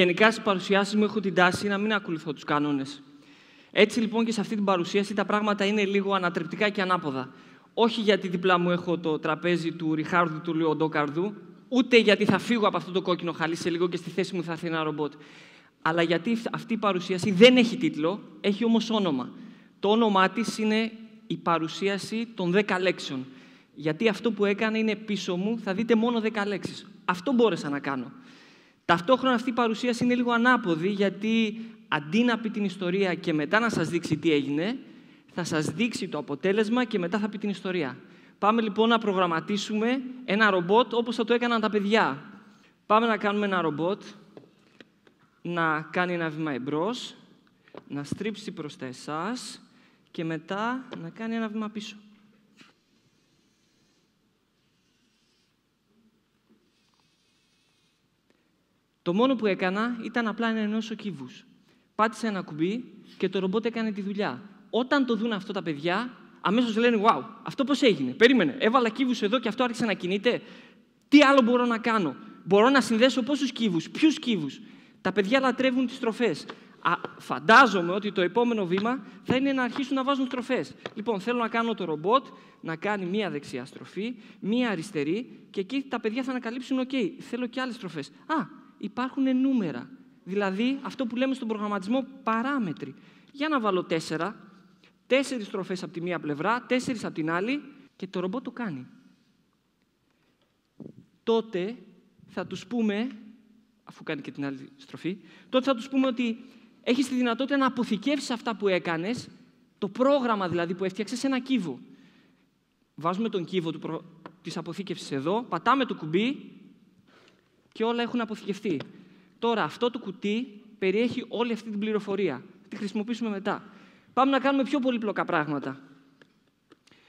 γενικά στι παρουσιάσεις μου έχω την τάση να μην ακολουθώ τους κανόνες. Έτσι λοιπόν και σε αυτή την παρουσίαση τα πράγματα είναι λίγο ανατρεπτικά και ανάποδα. Όχι γιατί δίπλα μου έχω το τραπέζι του Ριχάρδου του Λιοντόκαρδου, ούτε γιατί θα φύγω από αυτό το κόκκινο χαλί σε λίγο και στη θέση μου θα έρθει ένα ρομπότ. Αλλά γιατί αυτή η παρουσίαση δεν έχει τίτλο, έχει όμως όνομα. Το όνομά της είναι η παρουσίαση των 10 λέξεων. Γιατί αυτό που έκανα είναι πίσω μου, θα δείτε μόνο 10 λέξεις. Αυτό μπόρεσα να κάνω. Ταυτόχρονα αυτή η παρουσίαση είναι λίγο ανάποδη, γιατί αντί να πει την ιστορία και μετά να σας δείξει τι έγινε, θα σας δείξει το αποτέλεσμα και μετά θα πει την ιστορία. Πάμε λοιπόν να προγραμματίσουμε ένα ρομπότ όπως θα το έκαναν τα παιδιά. Πάμε να κάνουμε ένα ρομπότ να κάνει ένα βήμα εμπρός, να στρίψει προς τα και μετά να κάνει ένα βήμα πίσω. Το μόνο που έκανα ήταν απλά να ενώσω κύβους. Πάτησε ένα κουμπί και το ρομπότ έκανε τη δουλειά. Όταν το δουν αυτό τα παιδιά, αμέσως λένε: Wow, αυτό πώς έγινε. Περίμενε. Έβαλα κύβους εδώ και αυτό άρχισε να κινείται. Τι άλλο μπορώ να κάνω. Μπορώ να συνδέσω πόσους κύβους, ποιους κύβους. Τα παιδιά λατρεύουν τις τροφέ. Φαντάζομαι ότι το επόμενο βήμα θα είναι να αρχίσουν να βάζουν τροφέ. Λοιπόν, θέλω να κάνω το ρομπότ να κάνει μία δεξιά στροφή, μία αριστερή και εκεί τα παιδιά θα ανακαλύψουν: OK, θέλω και άλλες τροφέ. Α, υπάρχουν νούμερα. Δηλαδή αυτό που λέμε στον προγραμματισμό παράμετροι. Για να βάλω τέσσερα, τέσσερις στροφές από τη μία πλευρά, τέσσερις από την άλλη και το ρομπότ το κάνει. Τότε θα τους πούμε, αφού κάνει και την άλλη στροφή, τότε θα τους πούμε ότι έχεις τη δυνατότητα να αποθηκεύσεις αυτά που έκανες, το πρόγραμμα δηλαδή που έφτιαξες, σε ένα κύβο. Βάζουμε τον κύβο του προ... της αποθήκευσης εδώ, πατάμε το κουμπί και όλα έχουν αποθηκευτεί. Τώρα, αυτό το κουτί περιέχει όλη αυτή την πληροφορία. Τη χρησιμοποιήσουμε μετά. Πάμε να κάνουμε πιο πολύπλοκα πράγματα.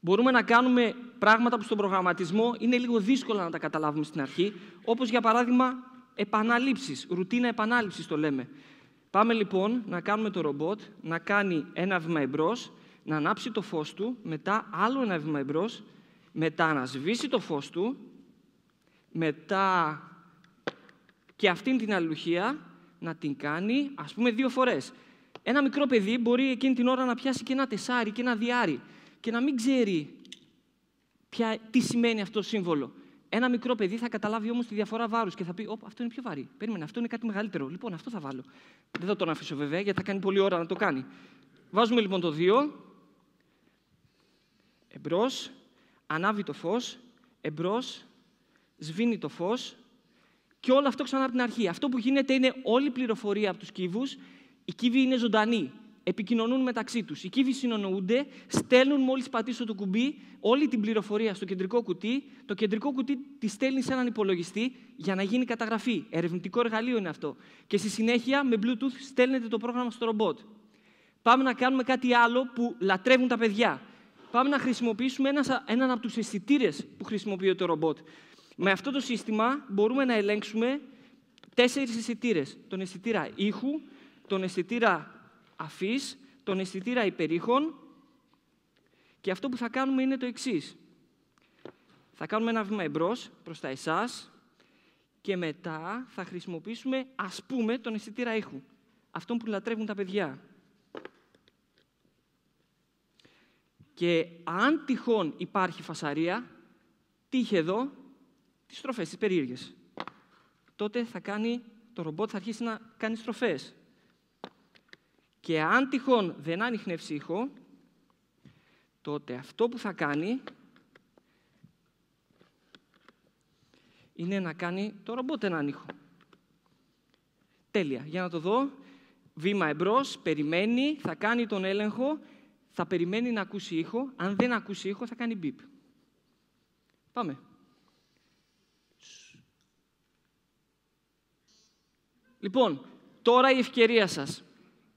Μπορούμε να κάνουμε πράγματα που στον προγραμματισμό είναι λίγο δύσκολα να τα καταλάβουμε στην αρχή, όπως για παράδειγμα επαναλήψεις, ρουτίνα επανάληψης το λέμε. Πάμε λοιπόν να κάνουμε το ρομπότ να κάνει ένα βήμα εμπρός, να ανάψει το φως του, μετά άλλο ένα βήμα εμπρός, μετά να σβήσει το φως του, μετά και αυτήν την αλληλουχία να την κάνει, ας πούμε, δύο φορές. Ένα μικρό παιδί μπορεί εκείνη την ώρα να πιάσει και ένα τεσάρι και ένα διάρι και να μην ξέρει τι σημαίνει αυτό το σύμβολο. Ένα μικρό παιδί θα καταλάβει όμως τη διαφορά βάρους και θα πει: Ωπ, αυτό είναι πιο βαρύ. Περίμενε, αυτό είναι κάτι μεγαλύτερο. Λοιπόν, αυτό θα βάλω. Δεν θα τον αφήσω βέβαια, γιατί θα κάνει πολλή ώρα να το κάνει. Βάζουμε λοιπόν το δύο. Εμπρός. Ανάβει το φως. Εμπρός. Σβήνει το φως. Και όλο αυτό ξανά από την αρχή. Αυτό που γίνεται είναι όλη η πληροφορία από τους κύβους. Οι κύβοι είναι ζωντανοί. Επικοινωνούν μεταξύ τους. Οι κύβοι συνονοούνται, στέλνουν μόλις πατήσω το κουμπί όλη την πληροφορία στο κεντρικό κουτί. Το κεντρικό κουτί τη στέλνει σε έναν υπολογιστή για να γίνει καταγραφή. Ερευνητικό εργαλείο είναι αυτό. Και στη συνέχεια με Bluetooth στέλνεται το πρόγραμμα στο ρομπότ. Πάμε να κάνουμε κάτι άλλο που λατρεύουν τα παιδιά. Πάμε να χρησιμοποιήσουμε ένας, έναν από τους αισθητήρες που χρησιμοποιεί το ρομπότ. Με αυτό το σύστημα μπορούμε να ελέγξουμε τέσσερις αισθητήρες. Τον αισθητήρα ήχου, τον αισθητήρα αφής, τον αισθητήρα υπερήχων και αυτό που θα κάνουμε είναι το εξής. Θα κάνουμε ένα βήμα εμπρός προς τα εσάς και μετά θα χρησιμοποιήσουμε, ας πούμε, τον αισθητήρα ήχου. Αυτόν που λατρεύουν τα παιδιά. Και αν τυχόν υπάρχει φασαρία, τι εδώ, τις στροφές, τις Τότε θα κάνει, το ρομπότ θα αρχίσει να κάνει στροφές. Και αν τυχόν δεν άνοιχνε ήχο, τότε αυτό που θα κάνει είναι να κάνει το ρομπότ έναν ήχο. Τέλεια. Για να το δω. Βήμα εμπρός, περιμένει, θα κάνει τον έλεγχο, θα περιμένει να ακούσει ήχο. Αν δεν ακούσει ήχο, θα κάνει μπιπ. Πάμε. Λοιπόν, τώρα η ευκαιρία σας.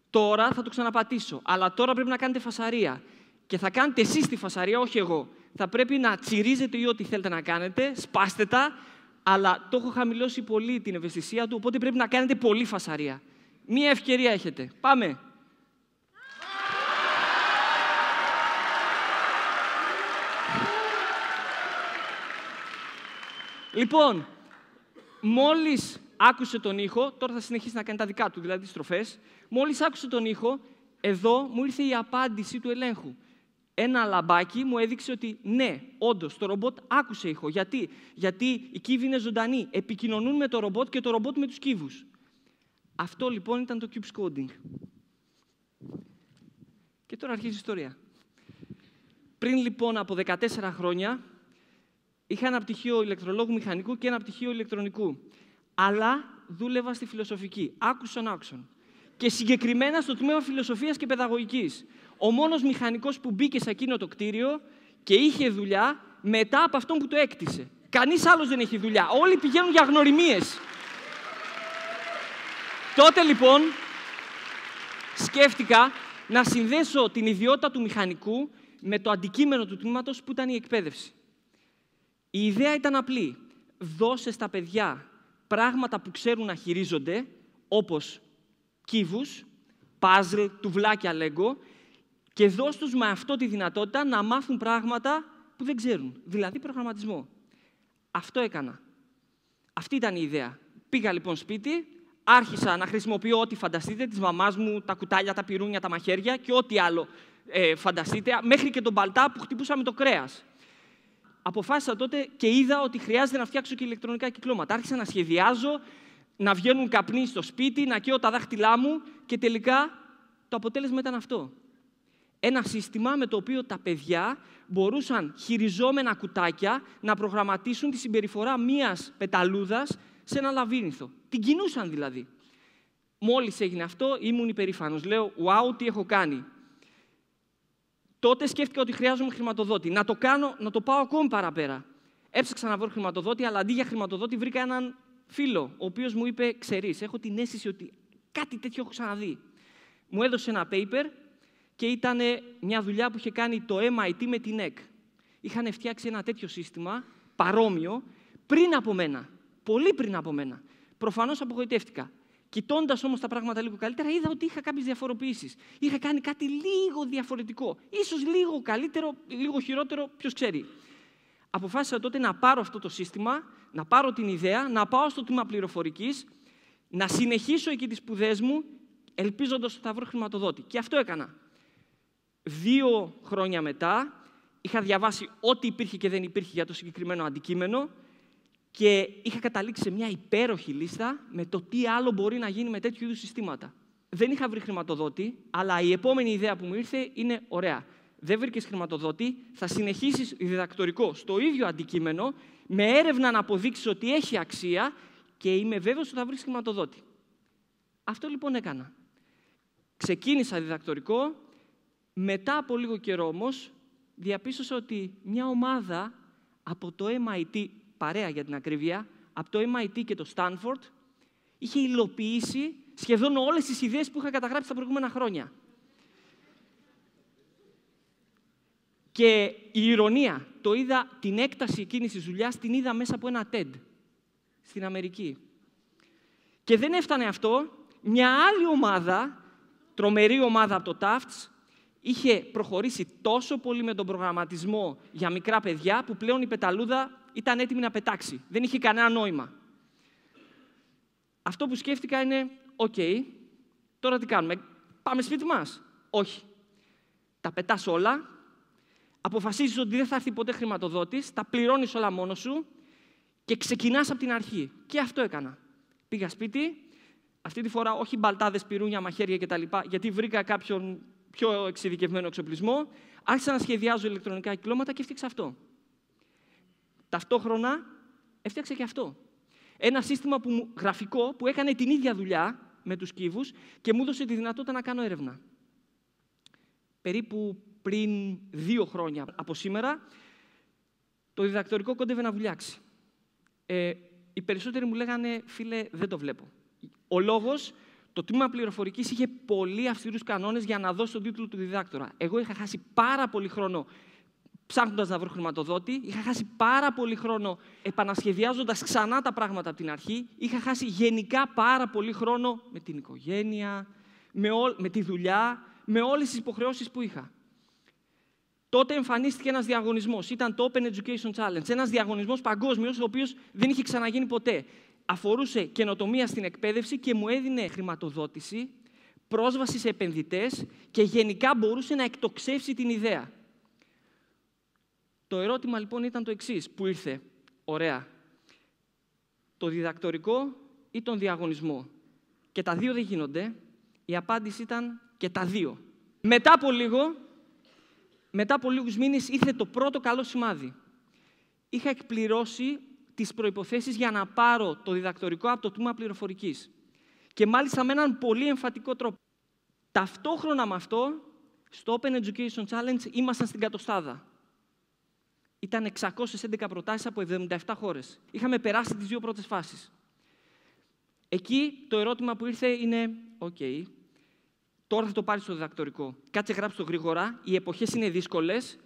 Τώρα θα το ξαναπατήσω. Αλλά τώρα πρέπει να κάνετε φασαρία. Και θα κάνετε εσείς τη φασαρία, όχι εγώ. Θα πρέπει να τσιρίζετε ή ό,τι θέλετε να κάνετε, σπάστε τα, αλλά το έχω χαμηλώσει πολύ την ευαισθησία του, οπότε πρέπει να κάνετε πολύ φασαρία. Μία ευκαιρία έχετε. Πάμε. Λοιπόν, μόλις άκουσε τον ήχο, τώρα θα συνεχίσει να κάνει τα δικά του, δηλαδή στροφές. Μόλις άκουσε τον ήχο, εδώ μου ήρθε η απάντηση του ελέγχου. Ένα λαμπάκι μου έδειξε ότι ναι, όντως το ρομπότ άκουσε ήχο. Γιατί, Γιατί οι κύβοι είναι ζωντανοί, επικοινωνούν με το ρομπότ και το ρομπότ με τους κύβους. Αυτό λοιπόν ήταν το cube coding. Και τώρα αρχίζει η ιστορία. Πριν λοιπόν από 14 χρόνια, είχα ένα πτυχίο ηλεκτρολόγου μηχανικού και ένα πτυχίο ηλεκτρονικού αλλά δούλευα στη φιλοσοφική. Άκουσον, άκουσον. Και συγκεκριμένα στο τμήμα φιλοσοφίας και παιδαγωγικής. Ο μόνος μηχανικός που μπήκε σε εκείνο το κτίριο και είχε δουλειά μετά από αυτόν που το έκτισε. Κανείς άλλος δεν έχει δουλειά. Όλοι πηγαίνουν για γνωριμίες. Τότε λοιπόν σκέφτηκα να συνδέσω την ιδιότητα του μηχανικού με το αντικείμενο του τμήματος που ήταν η εκπαίδευση. Η ιδέα ήταν απλή. Δώσε στα παιδιά πράγματα που ξέρουν να χειρίζονται, όπως κύβους, παζλ, τουβλάκια λέγκο, και δώσ' τους με αυτό τη δυνατότητα να μάθουν πράγματα που δεν ξέρουν, δηλαδή προγραμματισμό. Αυτό έκανα. Αυτή ήταν η ιδέα. Πήγα λοιπόν σπίτι, άρχισα να χρησιμοποιώ ό,τι φανταστείτε, τις μαμάς μου, τα κουτάλια, τα πυρούνια, τα μαχαίρια και ό,τι άλλο ε, φανταστείτε, μέχρι και τον παλτά που χτυπούσα με το κρέας αποφάσισα τότε και είδα ότι χρειάζεται να φτιάξω και ηλεκτρονικά κυκλώματα. Άρχισα να σχεδιάζω, να βγαίνουν καπνοί στο σπίτι, να καίω τα δάχτυλά μου και τελικά το αποτέλεσμα ήταν αυτό. Ένα σύστημα με το οποίο τα παιδιά μπορούσαν χειριζόμενα κουτάκια να προγραμματίσουν τη συμπεριφορά μίας πεταλούδας σε ένα λαβύρινθο. Την κινούσαν δηλαδή. Μόλις έγινε αυτό ήμουν υπερήφανος. Λέω, wow, τι έχω κάνει. Τότε σκέφτηκα ότι χρειάζομαι χρηματοδότη. Να το κάνω, να το πάω ακόμη παραπέρα. Έψαξα να βρω χρηματοδότη, αλλά αντί για χρηματοδότη βρήκα έναν φίλο, ο οποίος μου είπε: Ξέρεις, έχω την αίσθηση ότι κάτι τέτοιο έχω ξαναδεί. Μου έδωσε ένα paper και ήταν μια δουλειά που είχε κάνει το MIT με την ΕΚ. E Είχαν φτιάξει ένα τέτοιο σύστημα, παρόμοιο, πριν από μένα. Πολύ πριν από μένα. Προφανώς απογοητεύτηκα. Κοιτώντας όμως τα πράγματα λίγο καλύτερα, είδα ότι είχα κάποιες διαφοροποιήσει. Είχα κάνει κάτι λίγο διαφορετικό. σω λίγο καλύτερο, λίγο χειρότερο, ποιος ξέρει. Αποφάσισα τότε να πάρω αυτό το σύστημα, να πάρω την ιδέα, να πάω στο τμήμα πληροφορικής, να συνεχίσω εκεί τις σπουδές μου, ελπίζοντας ότι θα βρω χρηματοδότη. Και αυτό έκανα. Δύο χρόνια μετά είχα διαβάσει ό,τι υπήρχε και δεν υπήρχε για το συγκεκριμένο αντικείμενο και είχα καταλήξει σε μια υπέροχη λίστα με το τι άλλο μπορεί να γίνει με τέτοιου είδους συστήματα. Δεν είχα βρει χρηματοδότη, αλλά η επόμενη ιδέα που μου ήρθε είναι ωραία. Δεν βρήκες χρηματοδότη, θα συνεχίσεις διδακτορικό στο ίδιο αντικείμενο, με έρευνα να αποδείξεις ότι έχει αξία και είμαι βέβαιος ότι θα βρεις χρηματοδότη. Αυτό λοιπόν έκανα. Ξεκίνησα διδακτορικό, μετά από λίγο καιρό όμως διαπίστωσα ότι μια ομάδα από το MIT παρέα για την ακρίβεια, από το MIT και το Stanford, είχε υλοποιήσει σχεδόν όλες τις ιδέες που είχα καταγράψει τα προηγούμενα χρόνια. Και η ηρωνία, το είδα, την έκταση εκείνης της δουλειάς την είδα μέσα από ένα TED στην Αμερική. Και δεν έφτανε αυτό, μια άλλη ομάδα, τρομερή ομάδα από το Tufts είχε προχωρήσει τόσο πολύ με τον προγραμματισμό για μικρά παιδιά που πλέον η πεταλούδα ήταν έτοιμη να πετάξει. Δεν είχε κανένα νόημα. Αυτό που σκέφτηκα είναι, οκ, τώρα τι κάνουμε, πάμε σπίτι μας. Όχι. Τα πετάς όλα, αποφασίζεις ότι δεν θα έρθει ποτέ χρηματοδότης, τα πληρώνεις όλα μόνος σου και ξεκινάς από την αρχή. Και αυτό έκανα. Πήγα σπίτι, αυτή τη φορά όχι μπαλτάδες, πυρούνια, μαχαίρια κτλ. Γιατί βρήκα κάποιον πιο εξειδικευμένο εξοπλισμό. Άρχισα να σχεδιάζω ηλεκτρονικά κυκλώματα και έφτιαξα αυτό. Ταυτόχρονα έφτιαξε και αυτό. Ένα σύστημα που, γραφικό που έκανε την ίδια δουλειά με τους κύβους και μου έδωσε τη δυνατότητα να κάνω έρευνα. Περίπου πριν δύο χρόνια από σήμερα, το διδακτορικό κόντευε να βουλιάξει. Ε, οι περισσότεροι μου λέγανε, φίλε, δεν το βλέπω. Ο λόγος, το τμήμα πληροφορικής είχε πολύ αυστηρούς κανόνες για να δώσει τον τίτλο του διδάκτορα. Εγώ είχα χάσει πάρα πολύ χρόνο ψάχνοντας να βρω χρηματοδότη. Είχα χάσει πάρα πολύ χρόνο επανασχεδιάζοντας ξανά τα πράγματα από την αρχή. Είχα χάσει γενικά πάρα πολύ χρόνο με την οικογένεια, με, με τη δουλειά, με όλες τις υποχρεώσεις που είχα. Τότε εμφανίστηκε ένας διαγωνισμός. Ήταν το Open Education Challenge. Ένας διαγωνισμός παγκόσμιος, ο οποίος δεν είχε ξαναγίνει ποτέ. Αφορούσε καινοτομία στην εκπαίδευση και μου έδινε χρηματοδότηση, πρόσβαση σε επενδυτές και γενικά μπορούσε να εκτοξεύσει την ιδέα. Το ερώτημα λοιπόν ήταν το εξής που ήρθε. Ωραία. Το διδακτορικό ή τον διαγωνισμό. Και τα δύο δεν γίνονται. Η απάντηση ήταν και τα δύο. Μετά από λίγο, μετά από λίγους μήνες ήρθε το πρώτο καλό σημάδι. Είχα εκπληρώσει τις προϋποθέσεις για να πάρω το διδακτορικό από το τμήμα πληροφορικής. Και μάλιστα με έναν πολύ εμφατικό τρόπο. Ταυτόχρονα με αυτό, στο Open Education Challenge ήμασταν στην Κατοστάδα. Ήταν 611 προτάσεις από 77 χώρες. Είχαμε περάσει τις δύο πρώτες φάσεις. Εκεί το ερώτημα που ήρθε είναι, οκ, τώρα θα το πάρεις στο διδακτορικό. Κάτσε γράψει το γρήγορα, οι εποχές είναι δύσκολες,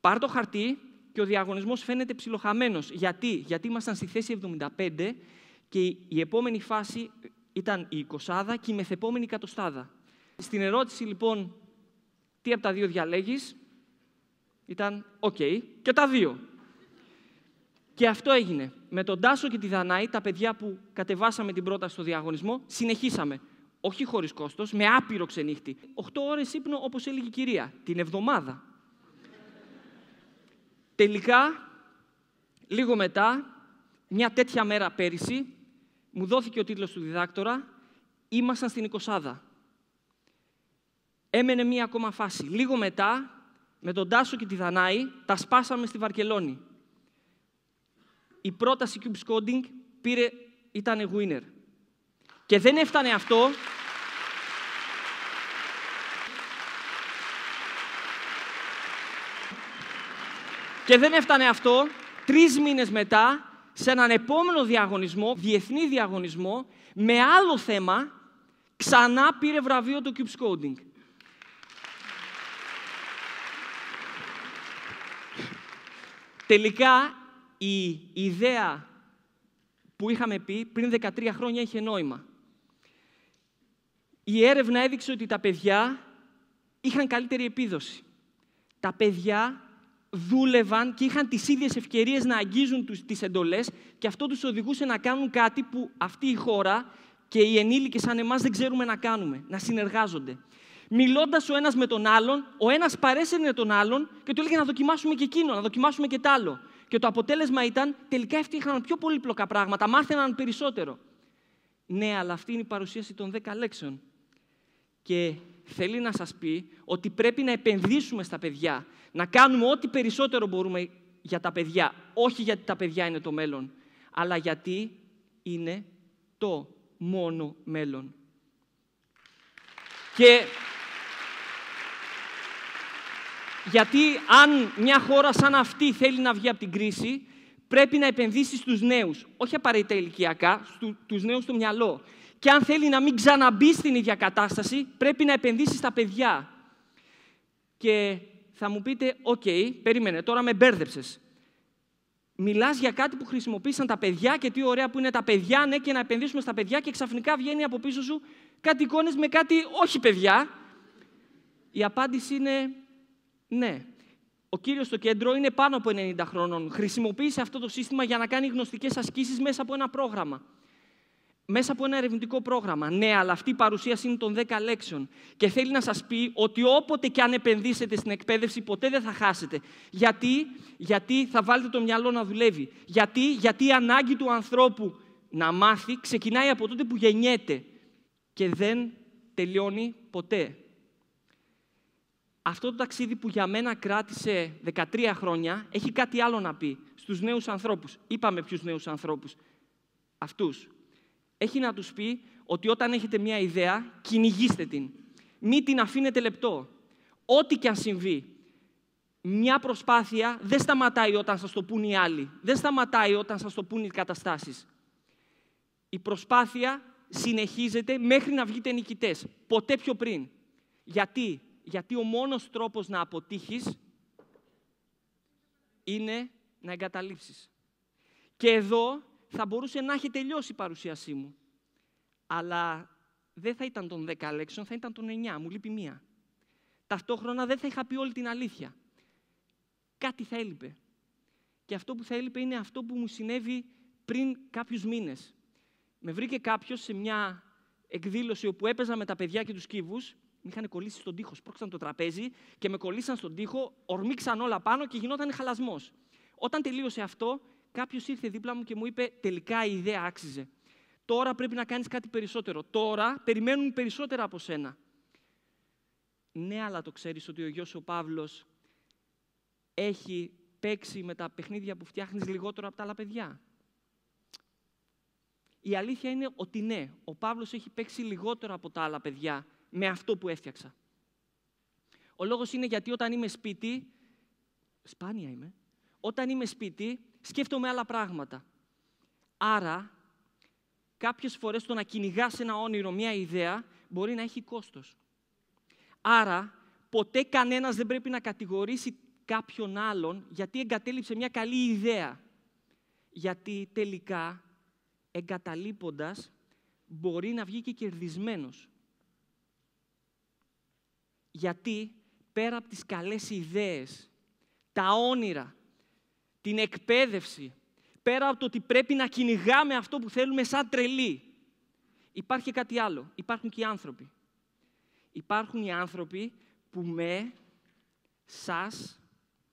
πάρ το χαρτί και ο διαγωνισμός φαίνεται ψιλοχαμένος. Γιατί, γιατί ήμασταν στη θέση 75 και η επόμενη φάση ήταν η 20 και η μεθεπόμενη η κατοστάδα. Στην ερώτηση λοιπόν, τι από τα δύο διαλέγεις, ήταν οκ και τα δύο. Και αυτό έγινε. Με τον Τάσο και τη Δανάη, τα παιδιά που κατεβάσαμε την πρόταση στο διαγωνισμό, συνεχίσαμε. Όχι χωρίς κόστος, με άπειρο ξενύχτη. 8 ώρες ύπνο, όπως έλεγε η κυρία, την εβδομάδα. Τελικά, λίγο μετά, μια τέτοια μέρα πέρυσι, μου δόθηκε ο τίτλος του διδάκτορα «Ήμασταν στην Οικοσάδα». Έμενε μία ακόμα φάση. Λίγο μετά, με τον Τάσο και τη Δανάη τα σπάσαμε στη Βαρκελόνη. Η πρόταση Cube coding πήρε, ήταν winner. Και δεν έφτανε αυτό. Και δεν έφτανε αυτό. Τρεις μήνες μετά, σε έναν επόμενο διαγωνισμό, διεθνή διαγωνισμό, με άλλο θέμα, ξανά πήρε βραβείο το Cube Coding. τελικά η ιδέα που είχαμε πει πριν 13 χρόνια είχε νόημα. Η έρευνα έδειξε ότι τα παιδιά είχαν καλύτερη επίδοση. Τα παιδιά δούλευαν και είχαν τις ίδιες ευκαιρίες να αγγίζουν τους, τις εντολές και αυτό τους οδηγούσε να κάνουν κάτι που αυτή η χώρα και οι ενήλικες σαν εμάς δεν ξέρουμε να κάνουμε, να συνεργάζονται μιλώντας ο ένας με τον άλλον, ο ένας παρέσαινε τον άλλον και του έλεγε να δοκιμάσουμε και εκείνο, να δοκιμάσουμε και τ' άλλο. Και το αποτέλεσμα ήταν τελικά έφτιαχναν πιο πολύπλοκα πράγματα, μάθαιναν περισσότερο. Ναι, αλλά αυτή είναι η παρουσίαση των 10 λέξεων. Και θέλει να σας πει ότι πρέπει να επενδύσουμε στα παιδιά, να κάνουμε ό,τι περισσότερο μπορούμε για τα παιδιά. Όχι γιατί τα παιδιά είναι το μέλλον, αλλά γιατί είναι το μόνο μέλλον. Και γιατί αν μια χώρα σαν αυτή θέλει να βγει από την κρίση, πρέπει να επενδύσει στους νέους. Όχι απαραίτητα ηλικιακά, στου, τους νέους στο μυαλό. Και αν θέλει να μην ξαναμπεί στην ίδια κατάσταση, πρέπει να επενδύσει στα παιδιά. Και θα μου πείτε, οκ, okay, περίμενε, τώρα με μπέρδεψες. Μιλάς για κάτι που χρησιμοποίησαν τα παιδιά και τι ωραία που είναι τα παιδιά, ναι, και να επενδύσουμε στα παιδιά και ξαφνικά βγαίνει από πίσω σου κάτι εικόνες με κάτι όχι παιδιά. Η απάντηση είναι ναι, ο κύριος στο κέντρο είναι πάνω από 90 χρονών. Χρησιμοποίησε αυτό το σύστημα για να κάνει γνωστικές ασκήσεις μέσα από ένα πρόγραμμα. Μέσα από ένα ερευνητικό πρόγραμμα. Ναι, αλλά αυτή η παρουσίαση είναι των 10 λέξεων. Και θέλει να σας πει ότι όποτε και αν επενδύσετε στην εκπαίδευση, ποτέ δεν θα χάσετε. Γιατί, γιατί θα βάλετε το μυαλό να δουλεύει. Γιατί, γιατί η ανάγκη του ανθρώπου να μάθει ξεκινάει από τότε που γεννιέται και δεν τελειώνει ποτέ αυτό το ταξίδι που για μένα κράτησε 13 χρόνια έχει κάτι άλλο να πει στους νέους ανθρώπους. Είπαμε ποιους νέους ανθρώπους. Αυτούς. Έχει να τους πει ότι όταν έχετε μια ιδέα, κυνηγήστε την. Μην την αφήνετε λεπτό. Ό,τι και αν συμβεί. Μια προσπάθεια δεν σταματάει όταν σας το πούν οι άλλοι. Δεν σταματάει όταν σας το πούν οι καταστάσεις. Η προσπάθεια συνεχίζεται μέχρι να βγείτε νικητές. Ποτέ πιο πριν. Γιατί γιατί ο μόνος τρόπος να αποτύχεις είναι να εγκαταλείψεις. Και εδώ θα μπορούσε να έχει τελειώσει η παρουσίασή μου. Αλλά δεν θα ήταν των 10 λέξεων, θα ήταν των 9. Μου λείπει μία. Ταυτόχρονα δεν θα είχα πει όλη την αλήθεια. Κάτι θα έλειπε. Και αυτό που θα έλειπε είναι αυτό που μου συνέβη πριν κάποιους μήνες. Με βρήκε κάποιος σε μια εκδήλωση όπου έπαιζα με τα παιδιά και τους κύβους. Με είχαν κολλήσει στον τοίχο. Σπρώξαν το τραπέζι και με κολλήσαν στον τοίχο, ορμήξαν όλα πάνω και γινόταν χαλασμός. Όταν τελείωσε αυτό, κάποιος ήρθε δίπλα μου και μου είπε: Τελικά η ιδέα άξιζε. Τώρα πρέπει να κάνεις κάτι περισσότερο. Τώρα περιμένουν περισσότερα από σένα. Ναι, αλλά το ξέρεις ότι ο γιος ο Παύλος έχει παίξει με τα παιχνίδια που φτιάχνεις λιγότερο από τα άλλα παιδιά. Η αλήθεια είναι ότι ναι, ο Παύλος έχει παίξει λιγότερο από τα άλλα παιδιά με αυτό που έφτιαξα. Ο λόγος είναι γιατί όταν είμαι σπίτι, σπάνια είμαι, όταν είμαι σπίτι σκέφτομαι άλλα πράγματα. Άρα, κάποιες φορές το να κυνηγάς ένα όνειρο, μια ιδέα, μπορεί να έχει κόστος. Άρα, ποτέ κανένας δεν πρέπει να κατηγορήσει κάποιον άλλον γιατί εγκατέλειψε μια καλή ιδέα. Γιατί τελικά εγκαταλείποντας, μπορεί να βγει και κερδισμένος. Γιατί πέρα από τις καλές ιδέες, τα όνειρα, την εκπαίδευση, πέρα από το ότι πρέπει να κυνηγάμε αυτό που θέλουμε σαν τρελή, υπάρχει κάτι άλλο. Υπάρχουν και οι άνθρωποι. Υπάρχουν οι άνθρωποι που με, σας,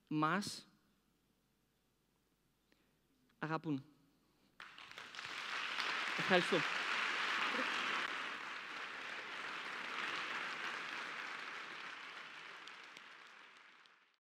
μας αγαπούν. 太顺。